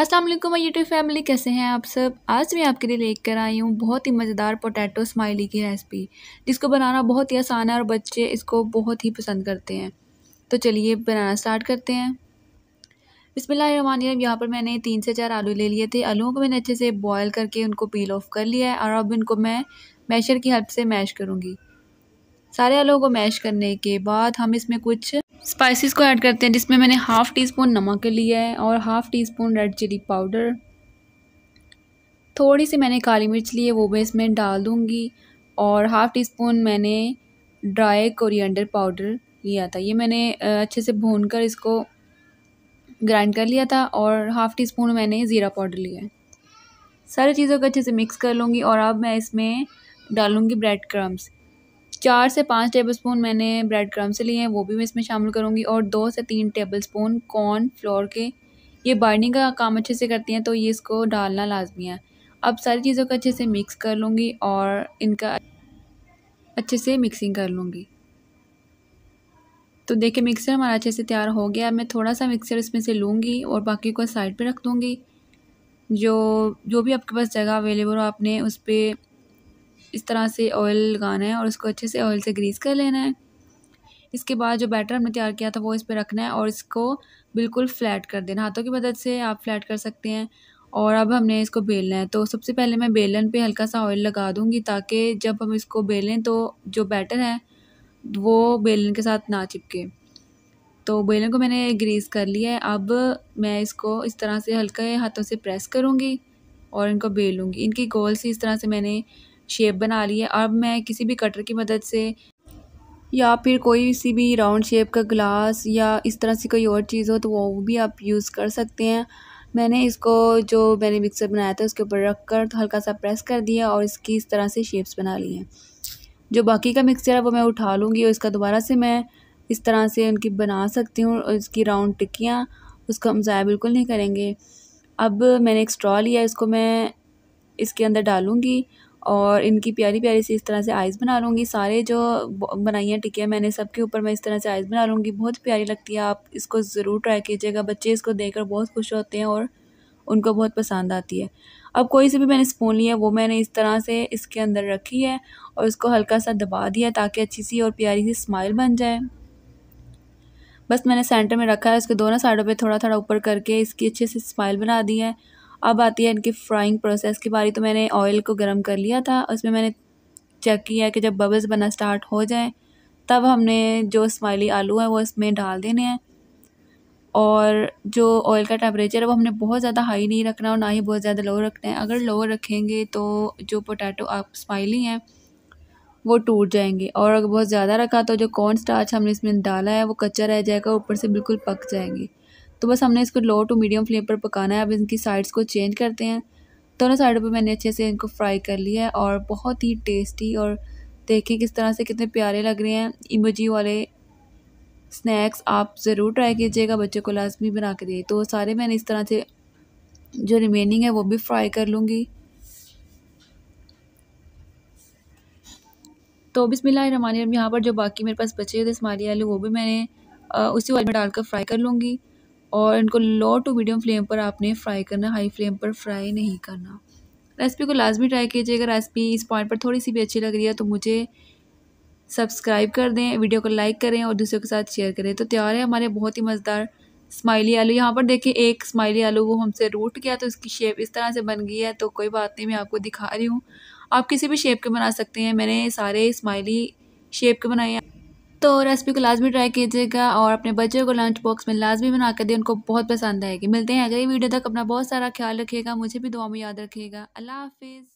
अस्सलाम वालेकुम my YouTube family कैसे हैं आप सब आज मैं आपके लिए लेकर आई हूँ बहुत ही मज़ेदार पोटैटो स्माइली की रेसिपी जिसको बनाना बहुत ही आसान है और बच्चे इसको बहुत ही पसंद करते हैं तो चलिए बनाना स्टार्ट करते हैं बिस्मिल्लाम यहाँ पर मैंने तीन से चार आलू ले लिए थे आलुओं को मैंने अच्छे से बॉयल करके उनको पील ऑफ कर लिया है और अब इनको मैं मैशर की हेल्प से मैश करूँगी सारे आलू को मैश करने के बाद हम इसमें कुछ स्पाइसेस को ऐड करते हैं जिसमें मैंने हाफ़ टी स्पून नमक लिया है और half teaspoon red chili powder थोड़ी सी मैंने काली मिर्च ली है वो मैं इसमें डाल दूँगी और हाफ़ टी स्पून मैंने ड्राई कोरिएंडर पाउडर लिया था ये मैंने अच्छे से भून कर इसको ग्राइंड कर लिया था और हाफ़ टी स्पून मैंने ज़ीरा पाउडर लिया है सारी चीज़ों को अच्छे से मिक्स कर लूँगी और अब मैं इसमें डालूँगी ब्रेड क्रम्स चार से पाँच टेबल स्पून मैंने ब्रेड क्रम्स लिए हैं वो भी मैं इसमें शामिल करूँगी और दो से तीन टेबल स्पून कॉर्न फ्लोर के ये बर्निंग का काम अच्छे से करती हैं तो ये इसको डालना लाजमी है अब सारी चीज़ों को अच्छे से मिक्स कर लूँगी और इनका अच्छे से मिक्सिंग कर लूँगी तो देखिए मिक्सर हमारा अच्छे से तैयार हो गया मैं थोड़ा सा मिक्सर इसमें से लूँगी और बाकी को साइड पे रख दूँगी जो जो भी आपके पास जगह अवेलेबल हो आपने उस पर इस तरह से ऑयल लगाना है और उसको अच्छे से ऑयल से ग्रीस कर लेना है इसके बाद जो बैटर हमने तैयार किया था वो इस पर रखना है और इसको बिल्कुल फ्लैट कर देना हाथों की मदद से आप फ्लैट कर सकते हैं और अब हमने इसको बेलना है तो सबसे पहले मैं बेलन पे हल्का सा ऑयल लगा दूँगी ताकि जब हम इसको बेलें तो जो बैटर है वो बेलन के साथ ना चिपके तो बेलन को मैंने ग्रीस कर लिया है अब मैं इसको इस तरह से हल्के हाथों से प्रेस करूँगी और इनको बेलूँगी इनकी गोल से इस तरह से मैंने शेप बना ली है अब मैं किसी भी कटर की मदद से या फिर कोई सी भी राउंड शेप का ग्लास या इस तरह से कोई और चीज़ हो तो वो भी आप यूज़ कर सकते हैं मैंने इसको जो मैंने मिक्सर बनाया था उसके ऊपर रख कर तो हल्का सा प्रेस कर दिया और इसकी इस तरह से शेप्स बना ली हैं जो बाकी का मिक्सचर है वो मैं उठा लूँगी और इसका दोबारा से मैं इस तरह से उनकी बना सकती हूँ और इसकी राउंड टिक्कियाँ उसका हम ज़ाया बिल्कुल नहीं करेंगे अब मैंने एक स्ट्रॉ लिया इसको मैं इसके अंदर डालूँगी और इनकी प्यारी प्यारी सी इस तरह से आइज़ बना लूँगी सारे जो बनाई हैं टिकिया मैंने सबके ऊपर मैं इस तरह से आइज़ बना लूँगी बहुत प्यारी लगती है आप इसको ज़रूर ट्राई कीजिएगा बच्चे इसको देख बहुत खुश होते हैं और उनको बहुत पसंद आती है अब कोई से भी मैंने स्पून लिया वो मैंने इस तरह से इसके अंदर रखी है और इसको हल्का सा दबा दिया ताकि अच्छी सी और प्यारी सी स्माइल बन जाए बस मैंने सेंटर में रखा है उसके दोनों साइडों पे थोड़ा थोड़ा ऊपर करके इसकी अच्छे से स्माइल बना दी है अब आती है इनकी फ्राइंग प्रोसेस की बारी तो मैंने ऑयल को गर्म कर लिया था उसमें मैंने चेक किया कि जब बबल्स बनना स्टार्ट हो जाए तब हमने जो स्माइली आलू है वो इसमें डाल देने हैं और जो ऑयल का टेम्परेचर है वो हमने बहुत ज़्यादा हाई नहीं रखना और ना ही बहुत ज़्यादा लो रखना है अगर लो रखेंगे तो जो पोटैटो आप स्माइली हैं वो टूट जाएंगे और अगर बहुत ज़्यादा रखा तो जो कॉर्न स्टार्च हमने इसमें डाला है वो कच्चा रह जाएगा ऊपर से बिल्कुल पक जाएंगे तो बस हमने इसको लो टू मीडियम फ्लेम पर पकाना है अब इनकी साइड्स को चेंज करते हैं दोनों साइडों पर मैंने अच्छे से इनको फ्राई कर लिया है और बहुत ही टेस्टी और देखें किस तरह से कितने प्यारे लग रहे हैं इमोजी वाले स्नैक्स आप ज़रूर ट्राई कीजिएगा बच्चों को लाजमी बना के दिए तो सारे मैंने इस तरह से जो रिमेनिंग है वो भी फ्राई कर लूँगी तो बिसमिल्ल रमान यहाँ पर जो बाकी मेरे पास बचे हुए थे इस्माली आलू वो भी मैंने उसी वाले में डालकर फ्राई कर लूँगी और इनको लो टू मीडियम फ्लेम पर आपने फ्राई करना हाई फ्लेम पर फ्राई नहीं करना रेसिपी को लाजमी ट्राई कीजिए अगर रेसिपी इस पॉइंट पर थोड़ी सी भी अच्छी लग रही है तो मुझे सब्सक्राइब कर दें वीडियो को लाइक करें और दूसरों के साथ शेयर करें तो तैयार है हमारे बहुत ही मज़ेदार स्माइली आलू यहाँ पर देखिए एक स्माइली आलू वो हमसे रूट गया तो इसकी शेप इस तरह से बन गई है तो कोई बात नहीं मैं आपको दिखा रही हूँ आप किसी भी शेप के बना सकते हैं मैंने सारे स्माइली शेप के बनाए हैं तो रेसिपी को लाजमी ट्राई कीजिएगा और अपने बच्चों को लंच बॉक्स में लाजमी बना कर दे उनको बहुत पसंद आएगी मिलते हैं अगली वीडियो तक अपना बहुत सारा ख्याल रखिएगा मुझे भी दुआ में याद रखिएगा अल्लाह हाफिज़